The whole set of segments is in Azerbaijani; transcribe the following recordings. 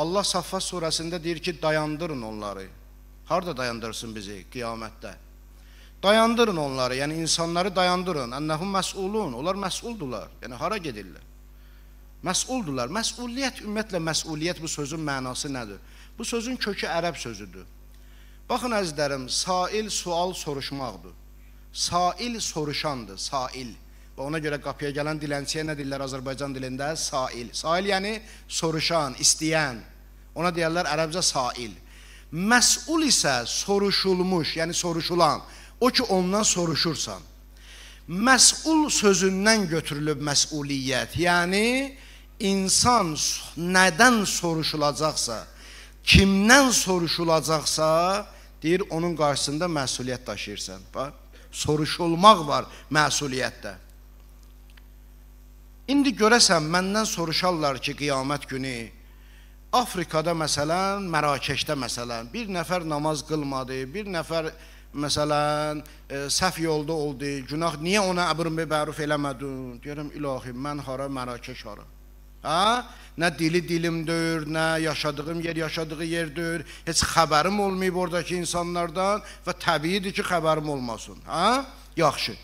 Allah Saffat surəsində deyir ki, dayandırın onları. Harda dayandırsın bizi qiyamətdə? Dayandırın onları, yəni insanları dayandırın. Ennəhum məsulun, onlar məsuldurlar. Yəni hara gedirlər? Məsuldurlar. Məsuliyyət, ümumiyyətlə məsuliyyət bu sözün mənası nədir? Bu sözün kökü ərəb sözüdür. Baxın əzizlərim, sail sual soruşmaqdır. Sail soruşandır, sail. Və ona görə qapıya gələn dilənçiyə nə deyirlər Azərbaycan dilində? Sail. Sail yəni soruşan, istəyən. Ona deyərlər ərəbcə sail. Məsul isə soruşulmuş, yəni soruşulan, o ki ondan soruşursan. Məsul sözündən götürülüb məsuliyyət, yəni insan nədən soruşulacaqsa, kimdən soruşulacaqsa, deyir onun qarşısında məsuliyyət daşıyırsan. Bax, soruşulmaq var məsuliyyətdə. İndi görəsən məndən soruşarlar ki, qiyamət günü Afrikada məsələn, Mərakeşdə məsələn, bir nəfər namaz qılmadı, bir nəfər məsələn, e, səhv yolda oldu, günah, niyə ona əbr məbəruf eləmədin? Deyirəm, ilahi, mən hara, Mərakeş hara? Hə? Nə dili dilimdir, nə yaşadığım yer yaşadığı yerdir, heç xəbərim olmayıb oradakı insanlardan və təbiidir ki, xəbərim olmasın. Hə? Yaxşı.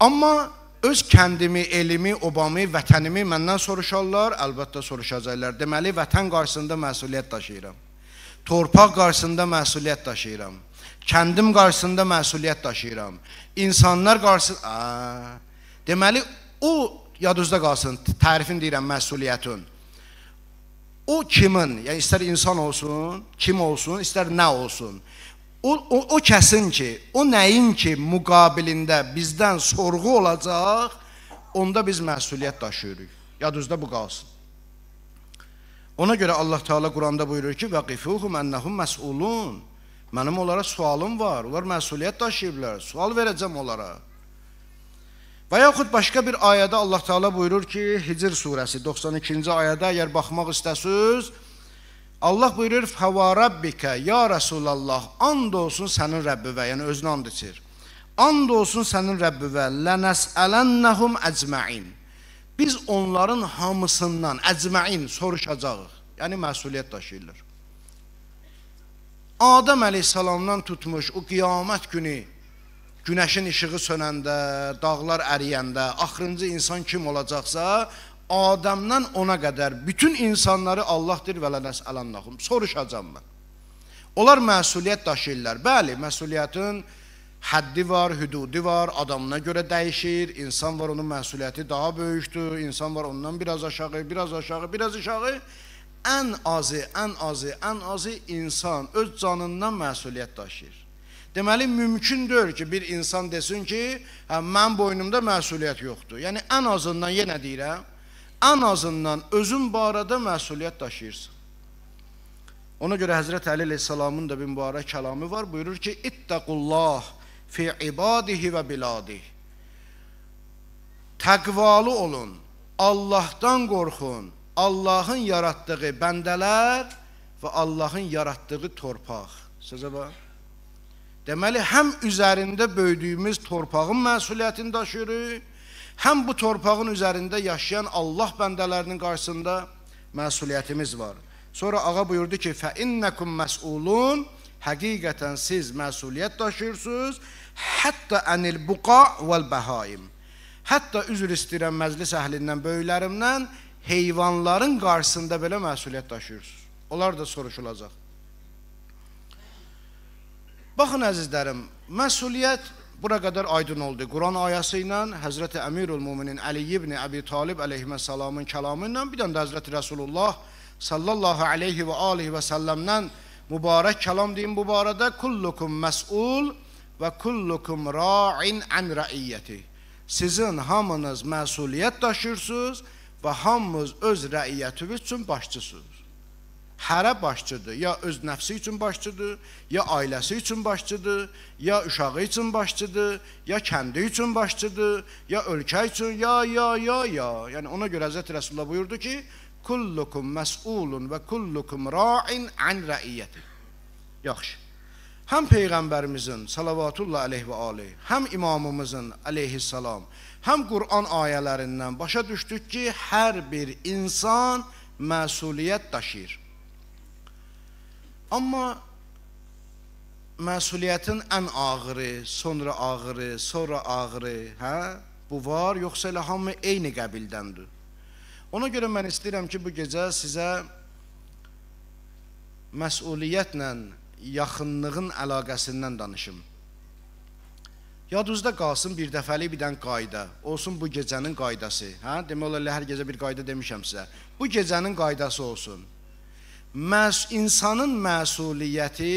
Amma öz kəndimi, elimi, obamı, vətənimi məndən soruşarlar, əlbəttə soruşacaqlar. Deməli, vətən qarşısında məsuliyyət daşıyıram. Torpaq qarşısında məsuliyyət daşıyıram. Kəndim qarşısında məsuliyyət daşıyıram. İnsanlar qarşısında... Aa, deməli, o yadınızda qalsın, tərifini deyirəm məsuliyyətin. O kimin, yəni istər insan olsun, kim olsun, istər nə olsun o, o, o kəsin ki, o nəyin ki, müqabilində bizdən sorğu olacaq, onda biz məsuliyyət daşıyırıq. Yadınızda bu qalsın. Ona görə Allah Teala Quranda buyurur ki, "Vaqifuhum annahum mas'ulun." Mənim onlara sualım var. Onlar məsuliyyət daşıyıblar. Sual verəcəm onlara. Və yaxud başqa bir ayədə Allah Teala buyurur ki, Hicr surəsi 92-ci ayədə əgər baxmaq istəsiniz, Allah buyurur: "Hava rabbika ya Rasulallah, and olsun sənin Rəbbivə, yəni özünə and içir. And olsun sənin Rəbbivə, lənəsəlennahum əcmain. Biz onların hamısından əcmain soruşacağıq. Yəni məsuliyyət daşıyırlar. Adəm əleyhissalamdan tutmuş o qiyamət günü günəşin işığı sönəndə, dağlar əriyəndə, axırıncı insan kim olacaqsa, Adəmdən ona qədər bütün insanları Allahdır və lənəs əlannahum. Soruşacam mən. Onlar məsuliyyət daşıyırlar. Bəli, məsuliyyətin həddi var, hüdudi var, adamına görə dəyişir. İnsan var, onun məsuliyyəti daha böyükdür. İnsan var, ondan biraz aşağı, biraz aşağı, biraz aşağı. Ən azı, ən azı, ən azı insan öz canından məsuliyyət daşıyır. Deməli, mümkündür ki, bir insan desin ki, hə, mən boynumda məsuliyyət yoxdur. Yəni, ən azından yenə deyirəm, ən azından özün barədə məsuliyyət daşıyırsan. Ona görə Həzrət Əli əleyhissalamın da bir mübarək kəlamı var. Buyurur ki: "İttaqullah fi ibadihi və biladihi." Təqvalı olun, Allahdan qorxun, Allahın yaratdığı bəndələr və Allahın yaratdığı torpaq. Sözə bax. Deməli, həm üzərində böyüdüyümüz torpağın məsuliyyətini daşıyırıq, həm bu torpağın üzərində yaşayan Allah bəndələrinin qarşısında məsuliyyətimiz var. Sonra ağa buyurdu ki, fə innəkum məsulun, həqiqətən siz məsuliyyət daşıyırsınız, hətta ənil buqa vəl bəhaim. Hətta üzr istəyirəm məclis əhlindən, böyüklərimdən, heyvanların qarşısında belə məsuliyyət daşıyırsınız. Onlar da soruşulacaq. Baxın əzizlərim, məsuliyyət Bura qədər aydın oldu. Quran ayəsi ilə, Həzrəti Əmirül Müminin Əli ibn Əbi Talib əleyhissalamın kəlamı ilə, bir dənə də Həzrəti Rəsulullah sallallahu aleyhi və alihi və səlləmdən mübarək kəlam deyim bu barədə. Kullukum məsul və kullukum ra'in ən rəiyyəti. Sizin hamınız məsuliyyət daşıyırsınız və hamınız öz rəiyyətiniz üçün başçısınız hərə başçıdır. Ya öz nəfsi üçün başçıdır, ya ailəsi üçün başçıdır, ya uşağı üçün başçıdır, ya kəndi üçün başçıdır, ya ölkə üçün, ya, ya, ya, ya. Yəni ona görə Hz. Resulullah buyurdu ki, Kullukum məsulun və kullukum ra'in an rəiyyəti. Yaxşı. Həm Peyğəmbərimizin, salavatullah aleyh və aleyh, həm imamımızın, aleyhissalam, həm Qur'an ayələrindən başa düşdük ki, hər bir insan məsuliyyət daşıyır. Amma məsuliyyətin ən ağırı, sonra ağırı, sonra ağırı, hə? Bu var, yoxsa elə hamı eyni qəbildəndir. Ona görə mən istəyirəm ki, bu gecə sizə məsuliyyətlə yaxınlığın əlaqəsindən danışım. Yadınızda qalsın bir dəfəlik bir dən qayda. Olsun bu gecənin qaydası. Hə? Demək olar hər gecə bir qayda demişəm sizə. Bu gecənin qaydası olsun məs insanın məsuliyyəti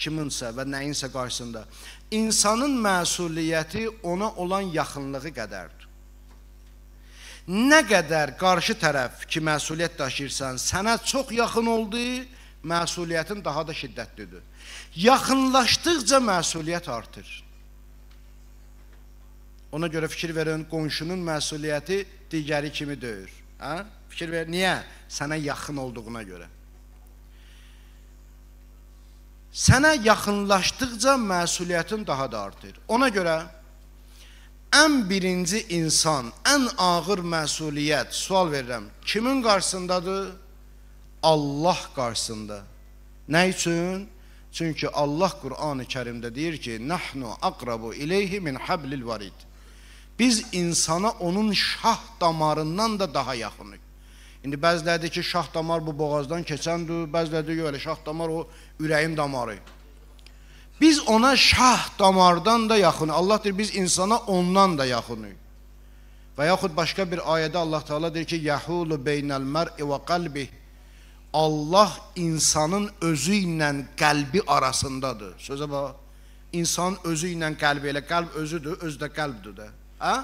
kiminsə və nəyinsə qarşısında insanın məsuliyyəti ona olan yaxınlığı qədərdir. Nə qədər qarşı tərəf ki, məsuliyyət daşıyırsan, sənə çox yaxın oldu, məsuliyyətin daha da şiddətlidir. Yaxınlaşdıqca məsuliyyət artır. Ona görə fikir verin, qonşunun məsuliyyəti digəri kimi döyür. Hə? Fikir ver, niyə? Sənə yaxın olduğuna görə sənə yaxınlaşdıqca məsuliyyətin daha da artır. Ona görə ən birinci insan, ən ağır məsuliyyət, sual verirəm, kimin qarşısındadır? Allah qarşısında. Nə üçün? Çünki Allah Qur'an-ı Kərimdə deyir ki, "Nahnu aqrabu ilayhi min hablil varid." Biz insana onun şah damarından da daha yaxınıq. İndi bəziləri deyir ki, şah damar bu boğazdan keçəndir, bəziləri deyir, yox elə şah damar o ürəyin damarı. Biz ona şah damardan da yaxınıq. Allah deyir, biz insana ondan da yaxınıq. Və yaxud başqa bir ayədə Allah Teala deyir ki, Yəhulu beynəl mər'i və qalbih. Allah insanın özü ilə qəlbi arasındadır. Sözə bax, insanın özü ilə qəlbi elə qəlb özüdür, öz də qəlbdir də. Hə?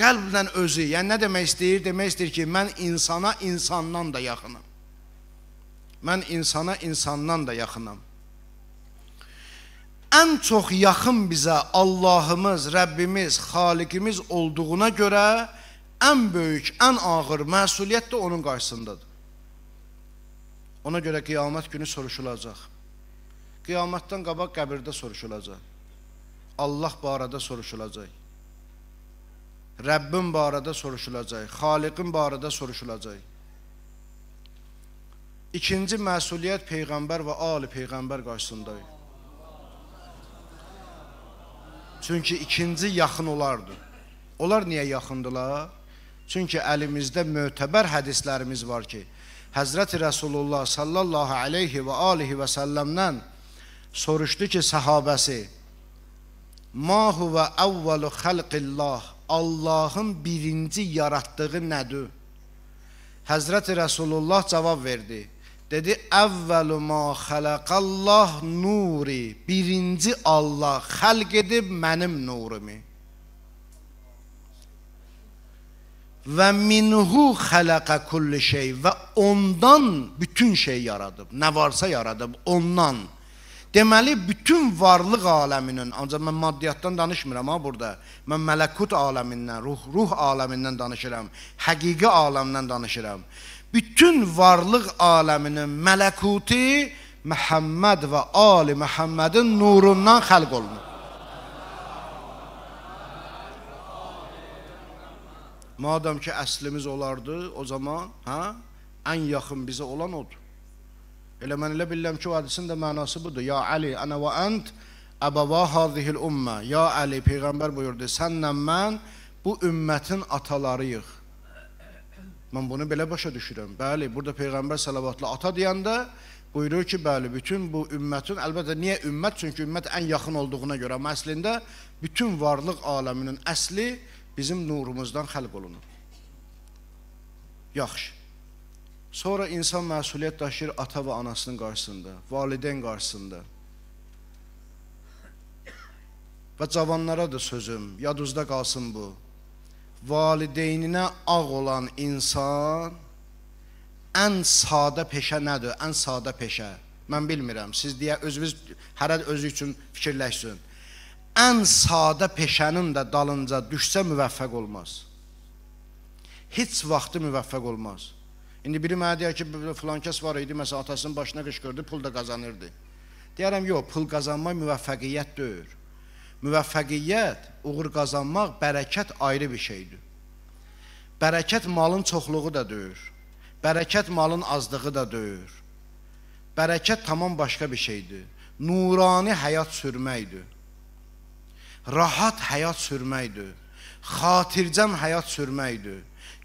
Qəlblə özü, yəni nə demək istəyir? Demək istəyir ki, mən insana insandan da yaxınam. Mən insana insandan da yaxınam. Ən çox yaxın bizə Allahımız, Rəbbimiz, Xaliqimiz olduğuna görə ən böyük, ən ağır məsuliyyət də onun qarşısındadır. Ona görə qiyamət günü soruşulacaq. Qiyamətdən qabaq qəbirdə soruşulacaq. Allah barədə soruşulacaq. Rəbbin barədə soruşulacaq, Xaliqin barədə soruşulacaq. İkinci məsuliyyət Peyğəmbər və Ali Peyğəmbər qarşısındadır. Çünki ikinci yaxın olardı. Onlar niyə yaxındılar? Çünki əlimizdə mötəbər hədislərimiz var ki, Həzrəti Rəsulullah sallallahu aleyhi və alihi və səlləmdən soruşdu ki, səhabəsi, Ma huvə əvvəlu xəlqillah Allahın birinci yaratdığı nədir? Həzrəti Rəsulullah cavab verdi. Dedi, əvvəlu ma xələqəllah nuri, birinci Allah xəlq edib mənim nurumi. Və minhu xələqə kulli şey və ondan bütün şey yaradıb, nə varsa yaradıb, ondan yaradıb Deməli bütün varlıq aləminin, ancaq mən maddiyatdan danışmıram ha burada. Mən mələkut aləmindən, ruh, ruh aləmindən danışıram, həqiqi aləmdən danışıram. Bütün varlıq aləminin mələkuti Məhəmməd və Ali Məhəmmədin nurundan xəlq olunub. Madam ki əslimiz olardı, o zaman, hə, ən yaxın bizə olan odur. Elə mən elə bilirəm ki, o hədisin də mənası budur. Ya Əli, ənə və ənt, əbəva hazihil ümmə. Ya Əli, Peyğəmbər buyurdu, sənlə mən bu ümmətin atalarıyıq. Mən bunu belə başa düşürəm. Bəli, burada Peyğəmbər salavatlı ata deyəndə buyurur ki, bəli, bütün bu ümmətin, əlbəttə niyə ümmət? Çünki ümmət ən yaxın olduğuna görə, amma əslində bütün varlıq aləminin əsli bizim nurumuzdan xəlq olunur. Yaxşı. Sonra insan məsuliyyət daşıyır ata və anasının qarşısında, valideyn qarşısında. Və cavanlara da sözüm, yadınızda qalsın bu. Valideyninə ağ olan insan ən sadə peşə nədir? Ən sadə peşə. Mən bilmirəm. Siz deyə özünüz hərə özü üçün fikirləşsin. Ən sadə peşənin də dalınca düşsə müvəffəq olmaz. Heç vaxtı müvəffəq olmaz. İndi biri mənə deyər ki, filankəs var idi, məsələn, atasının başına qışqırdı, pul da qazanırdı. Deyərəm, yox, pul qazanmaq müvəffəqiyyət deyil. Müvəffəqiyyət, uğur qazanmaq, bərəkət ayrı bir şeydir. Bərəkət malın çoxluğu da deyil. Bərəkət malın azlığı da deyil. Bərəkət tamam başqa bir şeydir. Nurani həyat sürməkdir. Rahat həyat sürməkdir. Xatircəm həyat sürməkdir.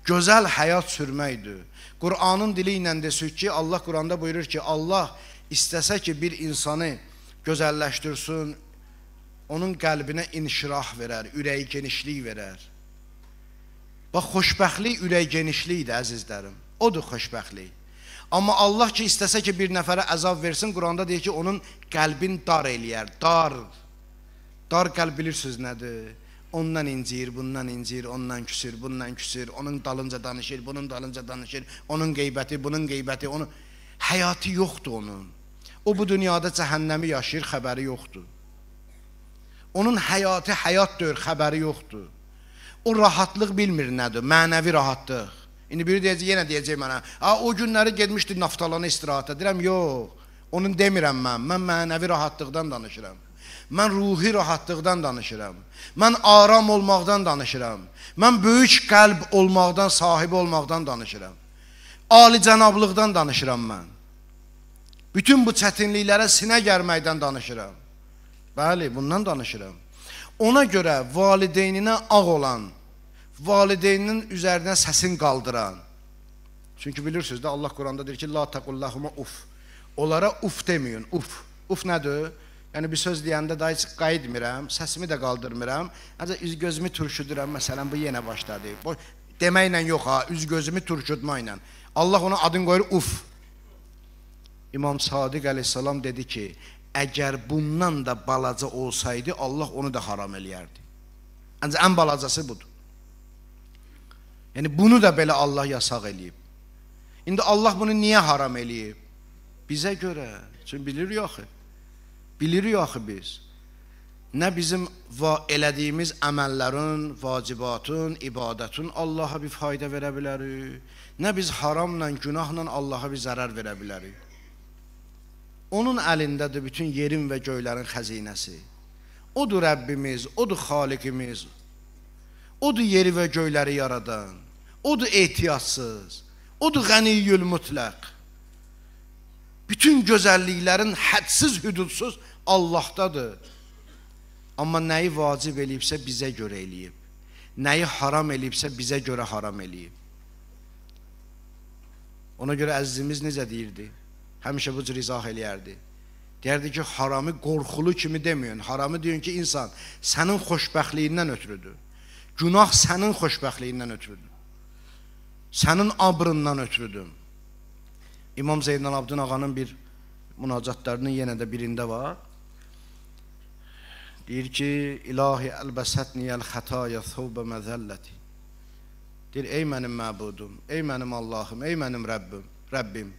Gözəl həyat sürməkdir Qur'anın dili ilə desək ki, Allah Quranda buyurur ki, Allah istəsə ki, bir insanı gözəlləşdirsin, onun qəlbinə inşirah verər, ürəyi genişlik verər. Bax, xoşbəxtlik ürək genişlikdir, əzizlərim. Odur xoşbəxtlik. Amma Allah ki, istəsə ki, bir nəfərə əzab versin, Quranda deyir ki, onun qəlbin dar eləyər, dar. Dar qəlb bilirsiniz nədir? Ondan incir, bundan incir, ondan küsür, bundan küsür, onun dalınca danışır, bunun dalınca danışır, onun qeybəti, bunun qeybəti, onun həyatı yoxdur onun. O bu dünyada cəhənnəmi yaşayır, xəbəri yoxdur. Onun həyatı həyatdır, xəbəri yoxdur. O rahatlıq bilmir nədir, mənəvi rahatlıq. İndi biri deyəcək, yenə deyəcək mənə, "A, o günləri getmişdi Naftalana istirahətə." Deyirəm, "Yox, onun demirəm mən. Mən mənəvi rahatlıqdan danışıram." Mən ruhi rahatlıqdan danışıram. Mən aram olmaqdan danışıram. Mən böyük qəlb olmaqdan, sahib olmaqdan danışıram. Ali cənablığdan danışıram mən. Bütün bu çətinliklərə sinə gərməkdən danışıram. Bəli, bundan danışıram. Ona görə valideyninə ağ olan, valideyninin üzərinə səsin qaldıran. Çünki bilirsiniz də Allah Quranda deyir ki, la taqullahuma uf. Onlara uf deməyin. Uf. Uf nədir? Yəni bir söz deyəndə daha heç qayıtmıram, səsimi də qaldırmıram. Ancaq üz gözümü turşudurram, məsələn bu yenə başladı. Bu deməklə yox ha, üz gözümü turşutma ilə. Allah ona adını qoyur uf. İmam Sadiq əleyhissalam dedi ki, əgər bundan da balaca olsaydı, Allah onu da haram eləyərdi. Ancaq ən balacası budur. Yəni bunu da belə Allah yasaq eləyib. İndi Allah bunu niyə haram eləyib? Bizə görə. Çünki bilir yox. Bilirik axı biz. Nə bizim elədiyimiz əməllərin, vacibatın, ibadətin Allaha bir fayda verə bilərik, nə biz haramla, günahla Allaha bir zərər verə bilərik. Onun əlindədir bütün yerin və göylərin xəzinəsi. Odur Rəbbimiz, odur Xaliqimiz, odur yeri və göyləri yaradan, odur ehtiyatsız, odur qəniyyül mütləq. Bütün gözəlliklərin hədsiz, hüdudsuz Allahdadır. Amma nəyi vacib eləyibsə bizə görə eləyib. Nəyi haram eləyibsə bizə görə haram eləyib. Ona görə əzizimiz necə deyirdi? Həmişə bu cür izah eləyərdi. Deyərdi ki, haramı qorxulu kimi deməyin. Haramı deyin ki, insan sənin xoşbəxtliyindən ötürüdür. Günah sənin xoşbəxtliyindən ötürüdür. Sənin abrından ötürüdür. İmam Zeynal Abdın Ağanın bir münacatlarının yenə də birində var. Deyir ki, İlahi əlbəsətniyəl xətaya thubə məzəlləti. Deyir, ey mənim məbudum, ey mənim Allahım, ey mənim Rəbbim, Rəbbim,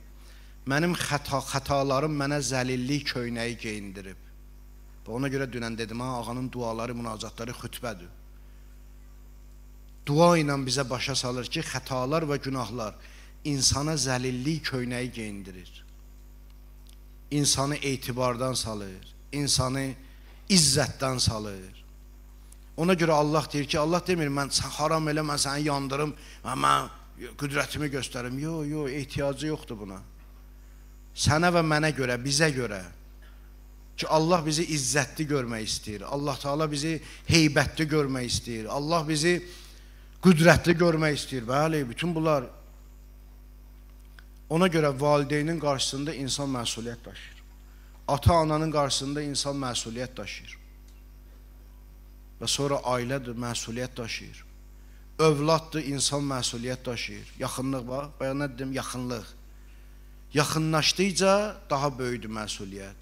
mənim xəta, xətalarım mənə zəlillik köynəyi geyindirib. Və ona görə dünən dedim, ha, ağanın duaları, münacatları xütbədir. Dua ilə bizə başa salır ki, xətalar və günahlar, insana zəlillik köynəyi geyindirir. İnsanı etibardan salır, insanı izzətdən salır. Ona görə Allah deyir ki, Allah demir mən sən haram elə, mən səni yandırım, mən qüdrətimi göstərim. Yox, yox, ehtiyacı yoxdur buna. Sənə və mənə görə, bizə görə ki, Allah bizi izzətli görmək istəyir. Allah Taala bizi heybətli görmək istəyir. Allah bizi qüdrətli görmək istəyir. Bəli, bütün bunlar Ona görə valideynin qarşısında insan məsuliyyət daşıyır. Ata-ananın qarşısında insan məsuliyyət daşıyır. Və sonra ailədir, məsuliyyət daşıyır. Övladdır, insan məsuliyyət daşıyır. Yaxınlıq var, bayaq nə dedim, yaxınlıq. Yaxınlaşdıqca daha böyüdür məsuliyyət.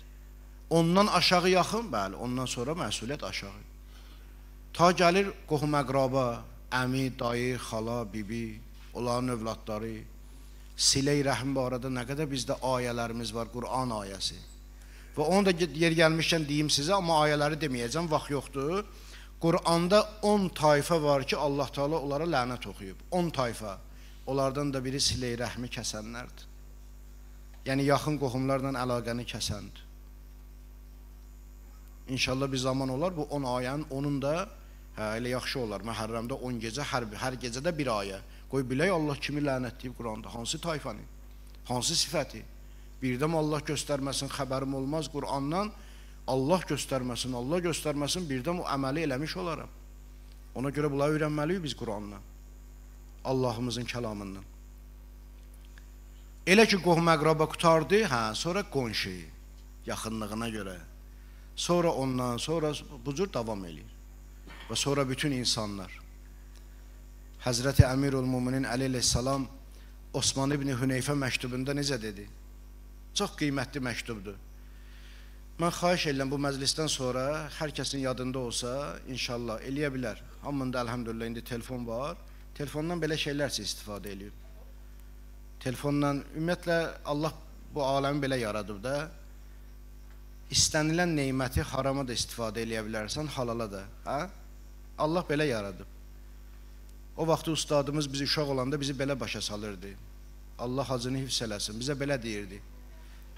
Ondan aşağı yaxın, bəli, ondan sonra məsuliyyət aşağı. Ta gəlir qohum-əqraba, əmi, dayı, xala, bibi, onların övladları, Silə-i rəhm barədə nə qədər bizdə ayələrimiz var, Qur'an ayəsi. Və onu da yer gəlmişkən deyim sizə, amma ayələri deməyəcəm, vaxt yoxdur. Qur'anda 10 tayfa var ki, Allah Taala onlara lənət oxuyub. 10 tayfa. Onlardan da biri silə-i rəhmi kəsənlərdir. Yəni yaxın qohumlarla əlaqəni kəsəndir. İnşallah bir zaman olar bu 10 ayənin onun da hə, elə yaxşı olar. Məhərrəmdə 10 gecə hər hər gecədə bir ayə. Qoy bilək Allah kimi lənətləyib Quranda, hansı tayfanı, hansı sifəti. Birdəm Allah göstərməsin, xəbərim olmaz Qurandan, Allah göstərməsin, Allah göstərməsin, birdən o əməli eləmiş olaram. Ona görə bunları öyrənməliyik biz Quranla, Allahımızın kəlamından. Elə ki, qohum əqraba qutardı, hə, sonra qonşu, yaxınlığına görə. Sonra ondan, sonra bu cür davam eləyir. Və sonra bütün insanlar. Həzrəti Əmirul Müminin əleyhissalam Osman ibn Hüneyfə məktubunda necə dedi? Çox qiymətli məktubdur. Mən xahiş edirəm bu məclisdən sonra hər kəsin yadında olsa, inşallah eləyə bilər. Hamında elhamdülillah indi telefon var. Telefondan belə şeylər siz istifadə eləyin. Telefondan ümumiyyətlə Allah bu aləmi belə yaradıb da. İstənilən neməti harama da istifadə eləyə bilərsən, halala da, hə? Allah belə yaradıb. O vaxt ustadımız bizi uşaq olanda bizi belə başa salırdı. Allah hacını hifz eləsin. Bizə belə deyirdi.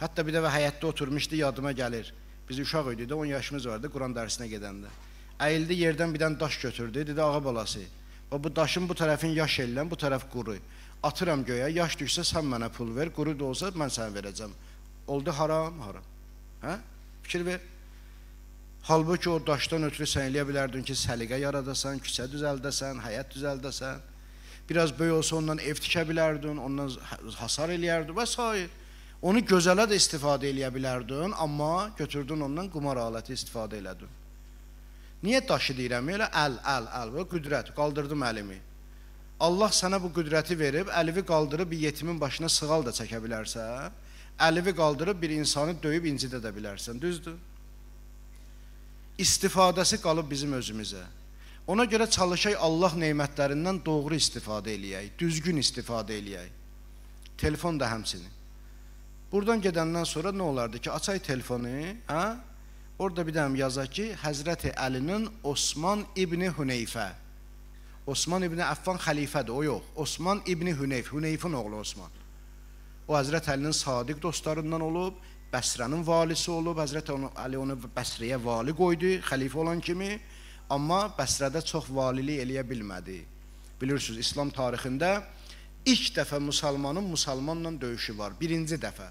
Hətta bir dəfə həyətdə oturmuşdu, yadıma gəlir. Biz uşaq idik də, 10 yaşımız vardı Quran dərsinə gedəndə. Əyildi yerdən bir dənə daş götürdü, dedi ağa balası. Və bu daşın bu tərəfin yaş elən, bu tərəf quru. Atıram göyə, yaş düşsə sən mənə pul ver, quru da olsa mən sənə verəcəm. Oldu haram, haram. Hə? Fikir ver. Halbuki o daşdan ötürü sən eləyə bilərdin ki, səliqə yaradasan, küsə düzəldəsən, həyət düzəldəsən. Biraz böyük olsa ondan ev tikə bilərdin, ondan hasar eləyərdin və s. Onu gözələ də istifadə eləyə bilərdin, amma götürdün ondan qumar aləti istifadə elədin. Niyə daşı deyirəm? Elə əl, əl, əl, bu qüdrət, qaldırdım əlimi. Allah sənə bu qüdrəti verib, əlivi qaldırıb bir yetimin başına sığal da çəkə bilərsə, əlivi qaldırıb bir insanı döyüb incidə də bilərsən, düzdür? istifadəsi qalıb bizim özümüzə. Ona görə çalışaq Allah neymətlərindən doğru istifadə eləyək, düzgün istifadə eləyək. Telefon da həmsinin. Buradan gedəndən sonra nə olardı ki, açay telefonu, hə? Orada bir dəm yazaq ki, Həzrəti Əlinin Osman İbni Hüneyfə. Osman İbni Əffan xəlifədir, o yox. Osman İbni Hüneyf, Hüneyfin oğlu Osman. O Həzrət Əlinin sadiq dostlarından olub, Bəsrənin valisi olub, Həzrət Əli onu Bəsrəyə vali qoydu, xəlifə olan kimi, amma Bəsrədə çox valilik eləyə bilmədi. Bilirsiniz, İslam tarixində ilk dəfə müsəlmanın müsəlmanla döyüşü var, birinci dəfə.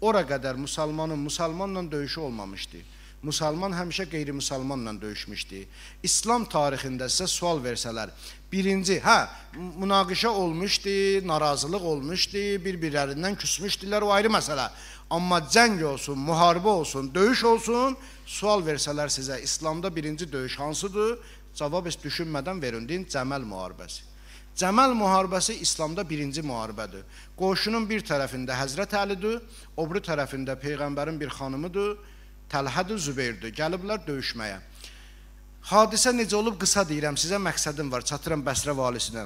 Ora qədər müsəlmanın müsəlmanla döyüşü olmamışdı. Müsəlman həmişə qeyri-müsəlmanla döyüşmüşdü. İslam tarixində sizə sual versələr, birinci, hə, münaqişə olmuşdu, narazılıq olmuşdu, bir-birlərindən küsmüşdülər, o ayrı məsələ. Amma cəng olsun, müharibə olsun, döyüş olsun, sual versələr sizə, İslamda birinci döyüş hansıdır? Cavab heç düşünmədən verin, deyin, Cəməl müharibəsi. Cəməl müharibəsi İslamda birinci müharibədir. Qoşunun bir tərəfində Həzrət Əlidir, o biri tərəfində Peyğəmbərin bir xanımıdır, Təlhədir, Zübeyrdir. Gəliblər döyüşməyə. Hadisə necə olub qısa deyirəm, sizə məqsədim var, çatıram Bəsrə valisinə.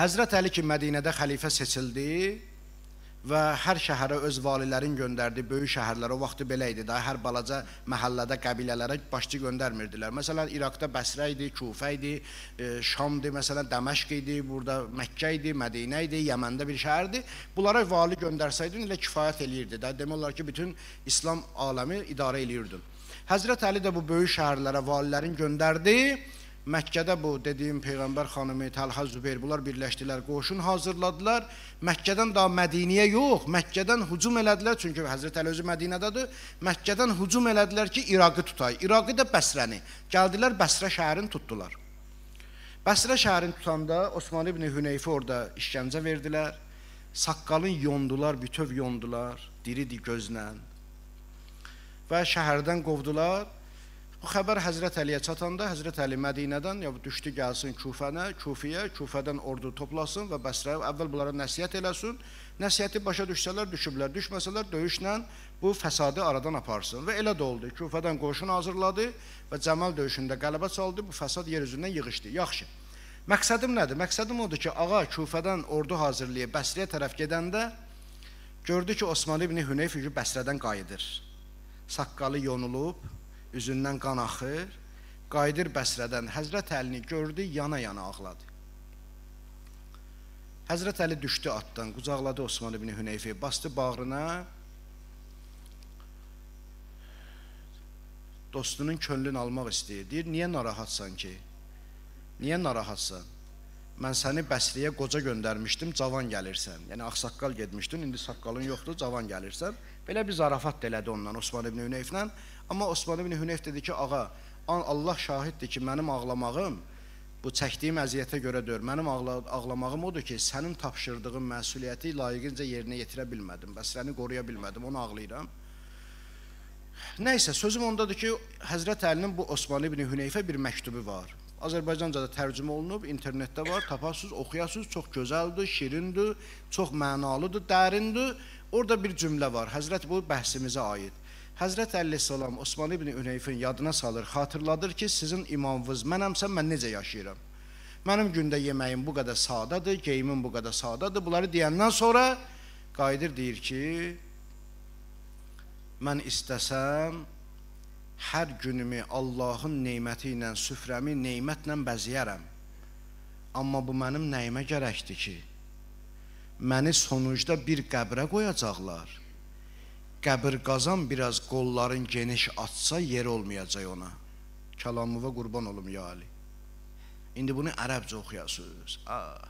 Həzrət Əli ki, Mədinədə xəlifə seçildi, və hər şəhərə öz valilərin göndərdiyi böyük şəhərlərə o vaxtı belə idi. Daha hər balaca məhəllədə qəbilələrə başçı göndərmirdilər. Məsələn, İraqda Bəsrə idi, Kufə idi, e, Şamdı, məsələn, Dəməşq idi, burada Məkkə idi, Mədinə idi, Yəməndə bir şəhərdir. Bunlara vali göndərsəydin elə kifayət eləyirdi. Də demək olar ki, bütün İslam aləmi idarə eləyirdin. Həzrət Əli də bu böyük şəhərlərə valilərin göndərdi Məkkədə bu dediyim Peyğəmbər xanımı, Talha Zübeyir bunlar birləşdilər, qoşun hazırladılar. Məkkədən daha Mədiniyə yox, Məkkədən hücum elədilər, çünki Həzrət Əli özü Mədinədədir. Məkkədən hücum elədilər ki, İraqı tutayıq. İraqı da Bəsrəni. Gəldilər Bəsrə şəhərini tutdular. Bəsrə şəhərini tutanda Osman ibn Hüneyfi orada işgəncə verdilər. Saqqalın yondular, bütöv yondular, diridir gözlə. Və şəhərdən qovdular Bu xəbər Həzrət Əliyə çatanda Həzrət Əli Mədinədən ya düşdü gəlsin Kufənə, Kufiyə, Kufədən ordu toplasın və Bəsrəyə əvvəl bunlara nəsihət eləsin. Nəsihəti başa düşsələr düşüblər, düşməsələr döyüşlə bu fəsadı aradan aparsın. Və elə də oldu. Kufədən qoşun hazırladı və Cəmal döyüşündə qələbə çaldı. Bu fəsad yer üzündən yığışdı. Yaxşı. Məqsədim nədir? Məqsədim odur ki, ağa Kufədən ordu hazırlayıb Bəsrəyə tərəf gedəndə gördü ki, Osman ibn Hüneyf Bəsrədən qayıdır. Saqqalı yonulub, üzündən qan axır, qayıdır Bəsrədən. Həzrət Əlini gördü, yana-yana ağladı. Həzrət Əli düşdü atdan, qucaqladı Osman ibn Hüneyfi, bastı bağrına. Dostunun könlünü almaq istəyir. Deyir, niyə narahatsan ki? Niyə narahatsan? mən səni Bəsriyə qoca göndərmişdim, cavan gəlirsən. Yəni ağsaqqal getmişdin, indi saqqalın yoxdur, cavan gəlirsən. Belə bir zarafat elədi ondan Osman ibn Hüneyflə. Amma Osman ibn Hüneyf dedi ki, ağa, Allah şahiddir ki, mənim ağlamağım bu çəkdiyim əziyyətə görə deyil. Mənim ağla ağlamağım odur ki, sənin tapşırdığın məsuliyyəti layiqincə yerinə yetirə bilmədim. Bəs səni qoruya bilmədim. Onu ağlayıram. Nəysə, sözüm ondadır ki, Həzrət Əlinin bu Osman ibn Hüneyfə bir məktubu var. Azərbaycanca da tərcümə olunub, internetdə var, taparsınız, oxuyarsınız, çox gözəldir, şirindir, çox mənalıdır, dərindir. Orada bir cümlə var. Həzrət bu bəhsimizə aid. Həzrət Əleyhisselam Osman ibn Üneyfin yadına salır, xatırladır ki, sizin imamınız mənəmsə mən necə yaşayıram? Mənim gündə yeməyim bu qədər sadadır, geyimim bu qədər sadadır. Bunları deyəndən sonra qayıdır deyir ki, mən istəsəm hər günümü Allahın neyməti ilə, süfrəmi neymətlə bəziyərəm. Amma bu mənim nəyimə gərəkdir ki, məni sonucda bir qəbrə qoyacaqlar. Qəbir qazan biraz qolların geniş atsa yer olmayacaq ona. Kəlamıva qurban olum ya Ali. İndi bunu ərəbcə oxuyasınız. Ah.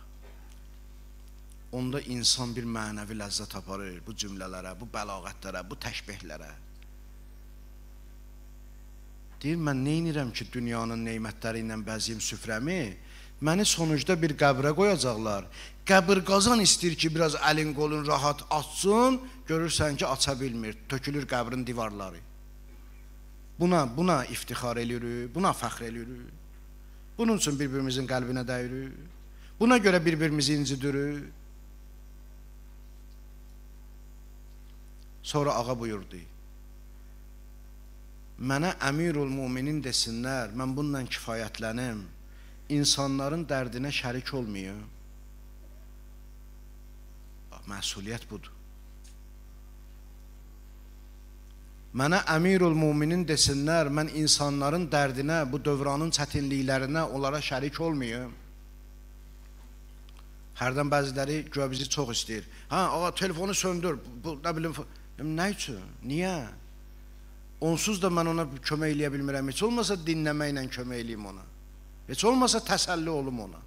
Onda insan bir mənəvi ləzzət aparır bu cümlələrə, bu bəlağətlərə, bu təşbehlərə. Deyir, mən neynirəm ki, dünyanın neymətləri ilə bəziyim süfrəmi? Məni sonucda bir qəbrə qoyacaqlar. Qəbir qazan istəyir ki, biraz əlin qolun rahat açsın, görürsən ki, aça bilmir, tökülür qəbrin divarları. Buna, buna iftixar eləyirik, buna fəxr eləyirik. Bunun üçün bir-birimizin qəlbinə dəyirik. Buna görə bir-birimizi incidirik. Sonra ağa buyurdu, mənə əmirul müminin desinlər, mən bununla kifayətlənim, insanların dərdinə şərik olmayım. Məsuliyyət budur. Mənə əmirul müminin desinlər, mən insanların dərdinə, bu dövranın çətinliklərinə onlara şərik olmayım. Hərdən bəziləri göbüzü çox istəyir. Hə, ağa, telefonu söndür, bu, nə bilim, nə üçün, niyə? Niyə? Onsuz da mən ona kömək eləyə bilmirəm. Heç olmasa dinləməklə kömək eləyim ona. Heç olmasa təsəlli olum ona.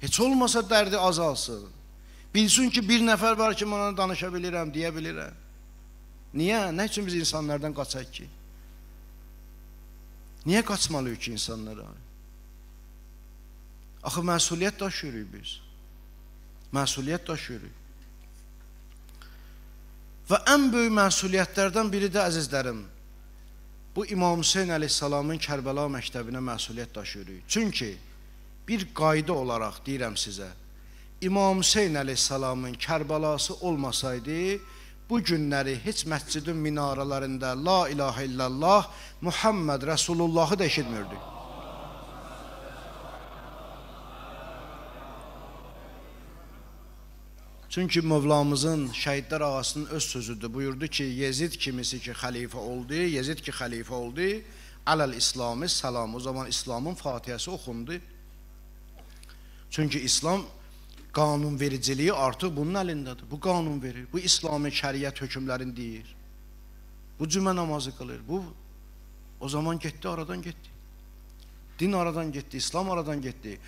Heç olmasa dərdi azalsın. Bilsin ki, bir nəfər var ki, mən ona danışa bilirəm, deyə bilirəm. Niyə? Nə üçün biz insanlardan qaçaq ki? Niyə qaçmalıyıq ki, insanlara? Axı, məsuliyyət daşıyırıq biz. Məsuliyyət daşıyırıq. Və ən böyük məsuliyyətlərdən biri də əzizlərim, bu İmam Hüseyn əleyhissalamın Kərbəla məktəbinə məsuliyyət daşıyırıq. Çünki bir qayda olaraq deyirəm sizə, İmam Hüseyn əleyhissalamın Kərbəlası olmasaydı, bu günləri heç məscidin minarələrində la ilahə illallah Muhammed Rasulullahı da eşitmirdik. Çünki Mövlamızın şəhidlər ağasının öz sözüdür. Buyurdu ki, Yezid kimisi ki xəlifə oldu, Yezid ki xəlifə oldu, ələl İslami salam. O zaman İslamın fatihəsi oxundu. Çünki İslam qanunvericiliyi artıq bunun əlindədir. Bu qanun verir, bu İslami şəriət hökmlərini deyir. Bu cümə namazı qılır, bu o zaman getdi, aradan getdi. Din aradan getdi, İslam aradan getdi.